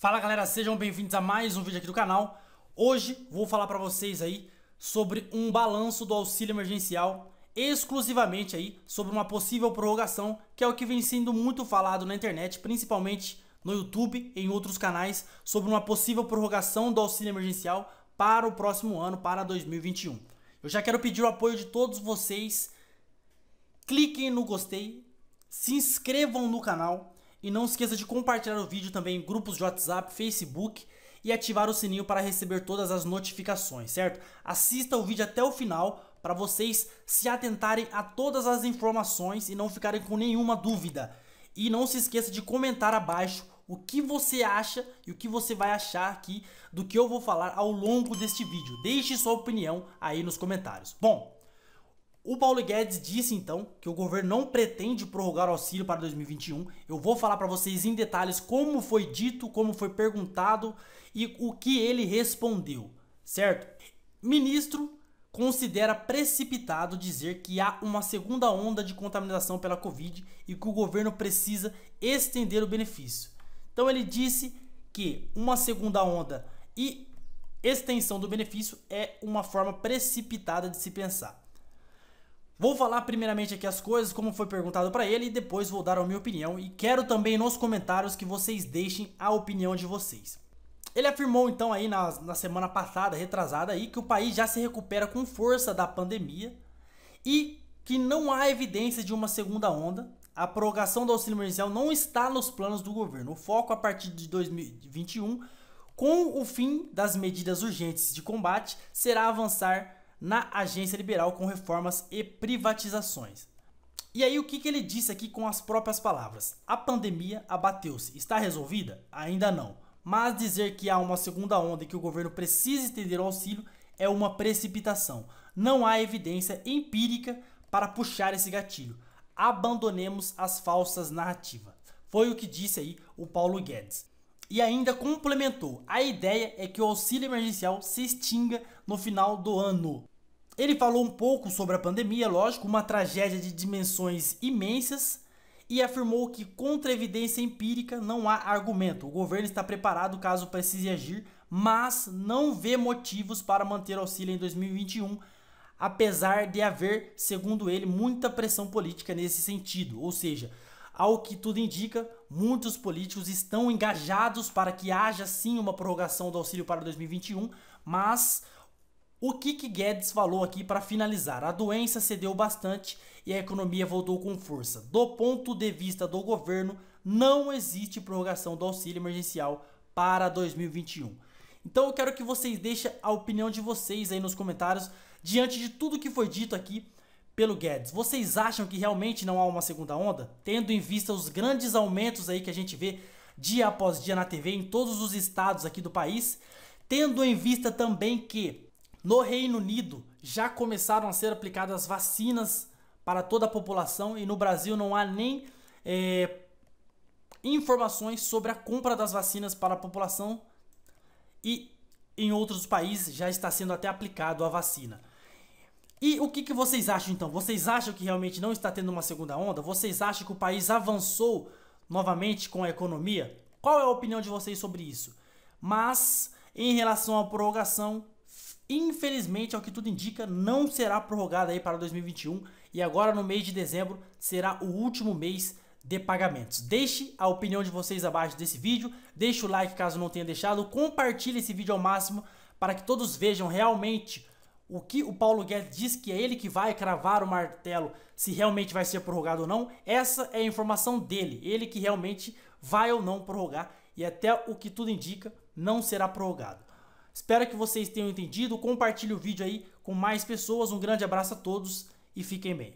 Fala galera, sejam bem-vindos a mais um vídeo aqui do canal. Hoje vou falar para vocês aí sobre um balanço do auxílio emergencial, exclusivamente aí sobre uma possível prorrogação, que é o que vem sendo muito falado na internet, principalmente no YouTube e em outros canais, sobre uma possível prorrogação do auxílio emergencial para o próximo ano, para 2021. Eu já quero pedir o apoio de todos vocês. Cliquem no gostei, se inscrevam no canal, e não esqueça de compartilhar o vídeo também em grupos de WhatsApp, Facebook e ativar o sininho para receber todas as notificações, certo? Assista o vídeo até o final para vocês se atentarem a todas as informações e não ficarem com nenhuma dúvida. E não se esqueça de comentar abaixo o que você acha e o que você vai achar aqui do que eu vou falar ao longo deste vídeo. Deixe sua opinião aí nos comentários. Bom, o Paulo Guedes disse então que o governo não pretende prorrogar o auxílio para 2021. Eu vou falar para vocês em detalhes como foi dito, como foi perguntado e o que ele respondeu, certo? Ministro considera precipitado dizer que há uma segunda onda de contaminação pela Covid e que o governo precisa estender o benefício. Então ele disse que uma segunda onda e extensão do benefício é uma forma precipitada de se pensar. Vou falar primeiramente aqui as coisas, como foi perguntado para ele, e depois vou dar a minha opinião. E quero também nos comentários que vocês deixem a opinião de vocês. Ele afirmou então aí na, na semana passada, retrasada aí, que o país já se recupera com força da pandemia e que não há evidência de uma segunda onda. A prorrogação do auxílio emergencial não está nos planos do governo. O foco a partir de 2021, com o fim das medidas urgentes de combate, será avançar na agência liberal com reformas e privatizações. E aí, o que, que ele disse aqui com as próprias palavras? A pandemia abateu-se. Está resolvida? Ainda não. Mas dizer que há uma segunda onda e que o governo precisa estender o auxílio é uma precipitação. Não há evidência empírica para puxar esse gatilho. Abandonemos as falsas narrativas. Foi o que disse aí o Paulo Guedes e ainda complementou: a ideia é que o auxílio emergencial se extinga no final do ano. Ele falou um pouco sobre a pandemia, lógico, uma tragédia de dimensões imensas, e afirmou que contra evidência empírica não há argumento. O governo está preparado caso precise agir, mas não vê motivos para manter o auxílio em 2021, apesar de haver, segundo ele, muita pressão política nesse sentido. Ou seja, ao que tudo indica, muitos políticos estão engajados para que haja sim uma prorrogação do auxílio para 2021, mas o que, que Guedes falou aqui para finalizar? A doença cedeu bastante e a economia voltou com força. Do ponto de vista do governo, não existe prorrogação do auxílio emergencial para 2021. Então eu quero que vocês deixem a opinião de vocês aí nos comentários diante de tudo que foi dito aqui pelo Guedes. Vocês acham que realmente não há uma segunda onda? Tendo em vista os grandes aumentos aí que a gente vê dia após dia na TV em todos os estados aqui do país, tendo em vista também que no Reino Unido já começaram a ser aplicadas vacinas para toda a população e no Brasil não há nem é, informações sobre a compra das vacinas para a população e em outros países já está sendo até aplicado a vacina. E o que, que vocês acham então? Vocês acham que realmente não está tendo uma segunda onda? Vocês acham que o país avançou novamente com a economia? Qual é a opinião de vocês sobre isso? Mas em relação à prorrogação, infelizmente, ao que tudo indica, não será prorrogada aí para 2021 e agora no mês de dezembro será o último mês de pagamentos. Deixe a opinião de vocês abaixo desse vídeo, deixe o like caso não tenha deixado, compartilhe esse vídeo ao máximo para que todos vejam realmente o que o Paulo Guedes diz que é ele que vai cravar o martelo se realmente vai ser prorrogado ou não, essa é a informação dele, ele que realmente vai ou não prorrogar e até o que tudo indica não será prorrogado. Espero que vocês tenham entendido, compartilhe o vídeo aí com mais pessoas, um grande abraço a todos e fiquem bem.